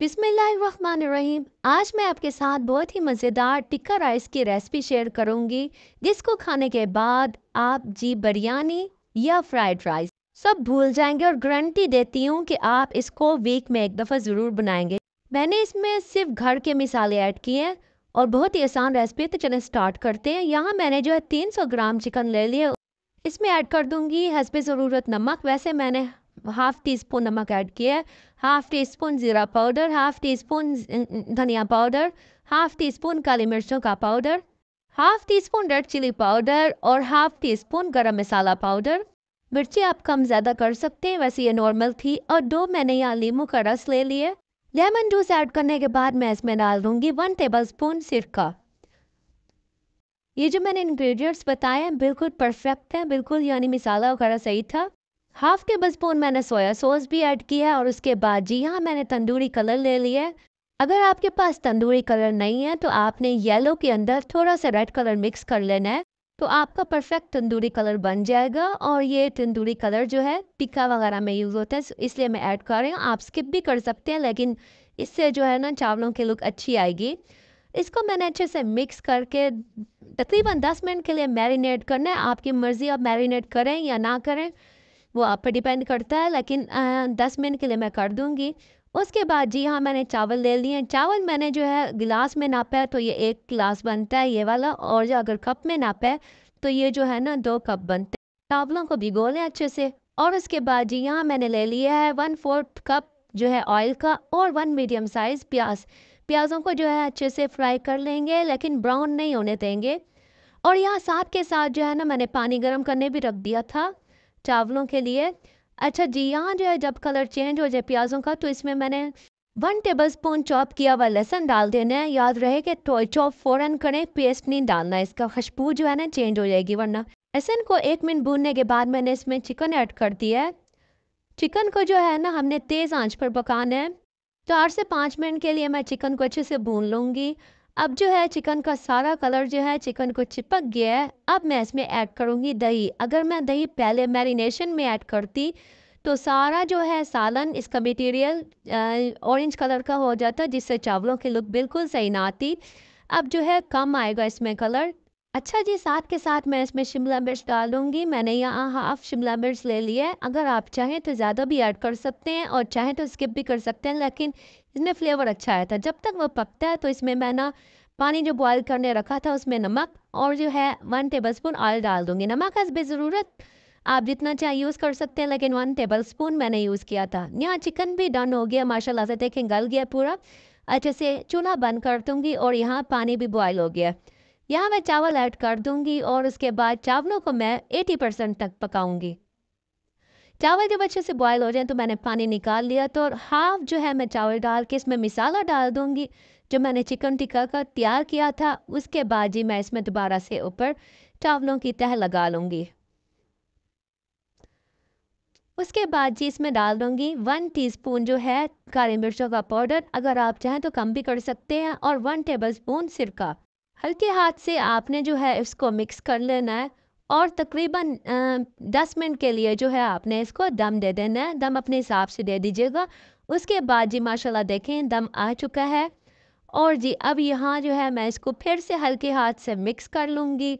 बिस्मिल्लाहिर्रहमानिर्रहीम आज मैं आपके साथ बहुत ही मज़ेदार टिक्का राइस की रेसिपी शेयर करूंगी जिसको खाने के बाद आप जी बिरयानी या फ्राइड राइस सब भूल जाएंगे और गारंटी देती हूँ कि आप इसको वीक में एक दफ़ा ज़रूर बनाएंगे मैंने इसमें सिर्फ घर के मिसाले ऐड किए हैं और बहुत ही आसान रेसिपी तो चले स्टार्ट करते हैं यहाँ मैंने जो है तीन सौ ग्राम चिकन ले लिया इसमें ऐड कर दूँगी हंसब ज़रूरत नमक वैसे मैंने हाफ टी स्पून नमक ऐड किया है हाफ टी स्पून ज़ीरा पाउडर हाफ टी स्पून धनिया पाउडर हाफ टी स्पून काली मिर्चों का powder half teaspoon red chilli powder और half teaspoon garam masala powder मिर्ची आप कम ज़्यादा कर सकते हैं वैसे ये नॉर्मल थी और दो मैंने यहाँ लीमू का रस ले लिए लेमन जूस ऐड करने के बाद मैं इसमें डाल दूंगी वन टेबल स्पून सिरका ये जो मैंने इंग्रेडिएंट्स बताए हैं बिल्कुल परफेक्ट हैं बिल्कुल यानी मिसाला वगैरह सही था हाफ टेबल स्पून मैंने सोया सॉस भी ऐड किया है और उसके बाद जी हाँ मैंने तंदूरी कलर ले लिया है अगर आपके पास तंदूरी कलर नहीं है तो आपने येलो के अंदर थोड़ा सा रेड कलर मिक्स कर लेना है तो आपका परफेक्ट तंदूरी कलर बन जाएगा और ये तंदूरी कलर जो है टिक्का वगैरह में यूज़ होता है इसलिए मैं ऐड कर रही हूँ आप स्किप भी कर सकते हैं लेकिन इससे जो है ना चावलों की लुक अच्छी आएगी इसको मैंने अच्छे से मिक्स करके तकरीबन 10 मिनट के लिए मैरिनेट करना है आपकी मर्ज़ी आप मैरिनेट करें या ना करें वो आप पर डिपेंड करता है लेकिन दस मिनट के लिए मैं कर दूँगी उसके बाद जी हाँ मैंने चावल ले लिए चावल मैंने जो है गिलास में नापा है तो ये एक गिलास बनता है ये वाला और जो अगर कप में नापा है तो ये जो है ना दो कप बनते हैं चावलों को भिगो लें अच्छे से और उसके बाद जी यहाँ मैंने ले लिया है वन फोर्थ कप जो है ऑयल का और वन मीडियम साइज़ प्याज प्याज़ों को जो है अच्छे से फ्राई कर लेंगे लेकिन ब्राउन नहीं होने देंगे और यहाँ साथ के साथ जो है ना मैंने पानी गर्म करने भी रख दिया था चावलों के लिए अच्छा जी यहाँ जो है जब कलर चेंज हो जाए प्याज़ों का तो इसमें मैंने वन टेबल स्पून चॉप किया हुआ लहसन डाल देना है याद रहे कि चॉप फ़ौरन करें पेस्ट नहीं डालना इसका खुशबू जो है ना चेंज हो जाएगी वरना लहसन को एक मिनट भूनने के बाद मैंने इसमें चिकन ऐड कर दिया है चिकन को जो है ना हमने तेज़ आंच पर पकाना है चार से पाँच मिनट के लिए मैं चिकन को अच्छे से भून लूँगी अब जो है चिकन का सारा कलर जो है चिकन को चिपक गया है अब मैं इसमें ऐड करूँगी दही अगर मैं दही पहले मैरिनेशन में ऐड करती तो सारा जो है सालन इसका मटेरियल ऑरेंज कलर का हो जाता जिससे चावलों की लुक बिल्कुल सही ना आती अब जो है कम आएगा इसमें कलर अच्छा जी, साथ के साथ मैं इसमें शिमला मिर्च डाल दूँगी। मैंने यहाँ हाफ़ शिमला मिर्च ले ली है। अगर आप चाहें तो ज़्यादा भी ऐड कर सकते हैं और चाहें तो स्किप भी कर सकते हैं, लेकिन इसमें फ्लेवर अच्छा आया था। जब तक वो पकता है तो इसमें मैं ना पानी जो बॉयल करने रखा था उसमें नमक और जो है वन टेबल स्पून ऑयल डाल दूँगी। नमक हज बे जरूरत आप जितना चाहे यूज़ कर सकते हैं, लेकिन वन टेबल स्पून मैंने यूज़ किया था। यहाँ चिकन भी डन हो गया माशा से देखें गल गया पूरा। अच्छे से चूल्हा बंद कर दूँगी और यहाँ पानी भी बॉयल हो गया यहाँ मैं चावल ऐड कर दूंगी और उसके बाद चावलों को मैं 80 परसेंट तक पकाऊंगी चावल जब अच्छे से बॉयल हो जाए तो मैंने पानी निकाल लिया तो हाफ जो है मैं चावल डाल के इसमें मिसाला डाल दूंगी जो मैंने चिकन टिक्का का तैयार किया था उसके बाद जी मैं इसमें दोबारा से ऊपर चावलों की तह लगा लूँगी उसके बाद जी इसमें डाल दूंगी वन टीस्पून जो है काली मिर्चों का पाउडर अगर आप चाहें तो कम भी कर सकते हैं और वन टेबल स्पून सिरका हल्के हाथ से आपने जो है इसको मिक्स कर लेना है और तकरीबन दस मिनट के लिए जो है आपने इसको दम दे देना है दम अपने हिसाब से दे दीजिएगा उसके बाद जी माशाल्लाह देखें दम आ चुका है और जी अब यहाँ जो है मैं इसको फिर से हल्के हाथ से मिक्स कर लूँगी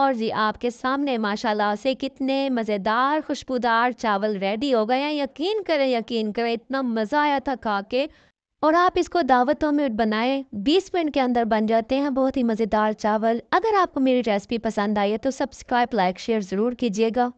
और जी आपके सामने माशाल्लाह से कितने मज़ेदार खुशबूदार चावल रेडी हो गए हैं यकीन करें यकीन करें इतना मज़ा आया था खा के और आप इसको दावतों में बनाए 20 मिनट के अंदर बन जाते हैं बहुत ही मज़ेदार चावल अगर आपको मेरी रेसिपी पसंद आई है तो सब्सक्राइब लाइक शेयर ज़रूर कीजिएगा